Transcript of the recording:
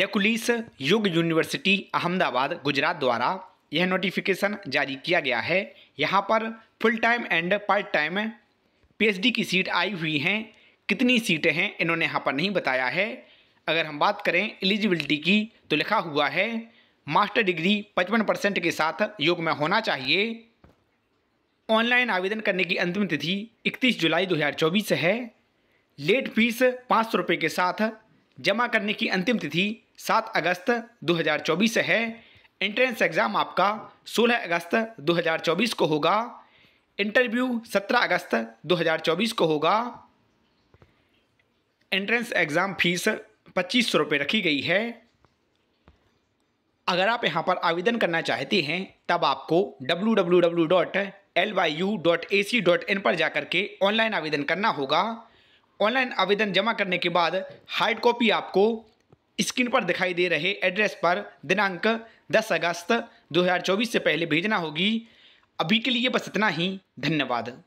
लेकुलिस युग यूनिवर्सिटी अहमदाबाद गुजरात द्वारा यह नोटिफिकेशन जारी किया गया है यहाँ पर full time and part time PhD की सीट आई हुई हैं कितनी सीटें हैं इन्होंने यहाँ पर नहीं बताया है अगर हम बात करें एलिजिबिलिटी की तो लिखा हुआ है मास्टर डिग्री 55 परसेंट के साथ योग में होना चाहिए ऑनलाइन आवेदन करने की अंतिम तिथि 31 जुलाई 2024 है लेट फीस पाँच सौ रुपये के साथ जमा करने की अंतिम तिथि 7 अगस्त 2024 है एंट्रेंस एग्ज़ाम आपका 16 अगस्त 2024 को होगा इंटरव्यू 17 अगस्त 2024 को होगा एंट्रेंस एग्ज़ाम फीस पच्चीस सौ रुपये रखी गई है अगर आप यहाँ पर आवेदन करना चाहते हैं तब आपको डब्ल्यू पर जाकर के ऑनलाइन आवेदन करना होगा ऑनलाइन आवेदन जमा करने के बाद हार्ड कॉपी आपको स्क्रीन पर दिखाई दे रहे एड्रेस पर दिनांक 10 अगस्त 2024 से पहले भेजना होगी अभी के लिए बस इतना ही धन्यवाद